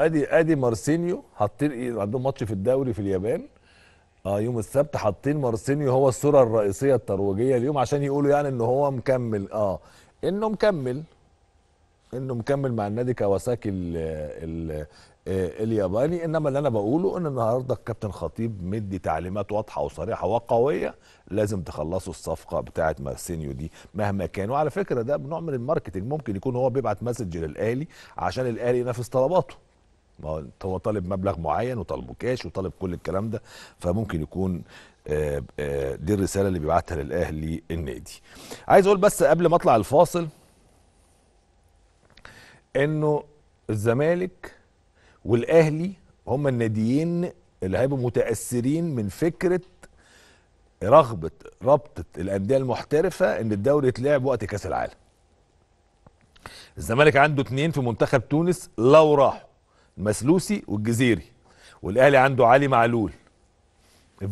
ادي ادي مارسينيو حاطين ايه عندهم ماتش في الدوري في اليابان اه يوم السبت حاطين مارسينيو هو الصوره الرئيسيه الترويجيه اليوم عشان يقولوا يعني ان هو مكمل اه انه مكمل انه مكمل مع النادي كواساكي ال ال آه، الياباني انما اللي انا بقوله ان النهارده الكابتن خطيب مدي تعليمات واضحه وصريحه وقويه لازم تخلصوا الصفقه بتاعه مارسينيو دي مهما كان وعلى فكره ده نوع من الماركتنج ممكن يكون هو بيبعت مسج للاهلي عشان الاهلي ينافس طلباته ما هو طالب مبلغ معين وطالبه كاش وطالب كل الكلام ده فممكن يكون آه، آه، دي الرساله اللي بيبعتها للاهلي النادي عايز اقول بس قبل ما اطلع الفاصل انه الزمالك والاهلي هما الناديين اللي هيبقوا متاثرين من فكره رغبه رابطه الانديه المحترفه ان الدوري يتلعب وقت كاس العالم الزمالك عنده اتنين في منتخب تونس لو راحوا مسلوسي والجزيري والاهلي عنده علي معلول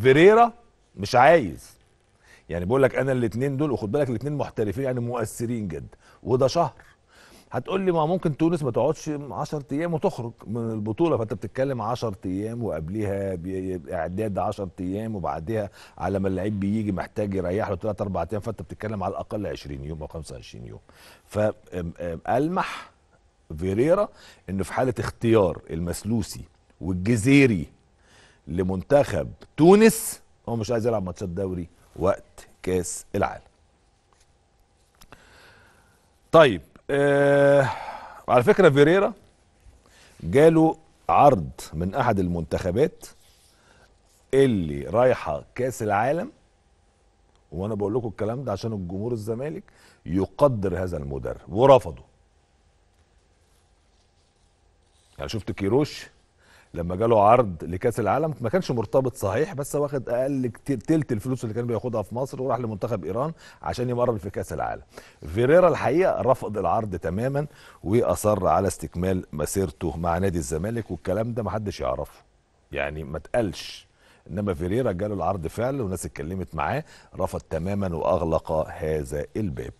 فيريرا مش عايز يعني بقول لك انا الاثنين دول وخد بالك الاثنين محترفين يعني مؤثرين جدا وده شهر هتقول لي ما ممكن تونس ما تقعدش 10 ايام وتخرج من البطوله فانت بتتكلم 10 ايام وقبليها اعداد 10 ايام وبعديها على ما اللعيب بيجي محتاج يريح له 3 4 ايام فانت بتتكلم على الاقل 20 يوم او 25 يوم فالمح فيريرا انه في حاله اختيار المسلوسي والجزيري لمنتخب تونس هو مش عايز يلعب ماتشات دوري وقت كاس العالم طيب آه على فكره فيريرا جاله عرض من احد المنتخبات اللي رايحه كاس العالم وانا بقول لكم الكلام ده عشان الجمهور الزمالك يقدر هذا المدرب ورفضه يعني شفت كيروش لما جاله عرض لكاس العالم ما كانش مرتبط صحيح بس واخد اقل تلت الفلوس اللي كان بياخدها في مصر وراح لمنتخب ايران عشان يمرن في كاس العالم. فيريرا الحقيقه رفض العرض تماما واصر على استكمال مسيرته مع نادي الزمالك والكلام ده ما حدش يعرفه. يعني ما اتقالش انما فيريرا جاله العرض فعل وناس اتكلمت معاه رفض تماما واغلق هذا الباب.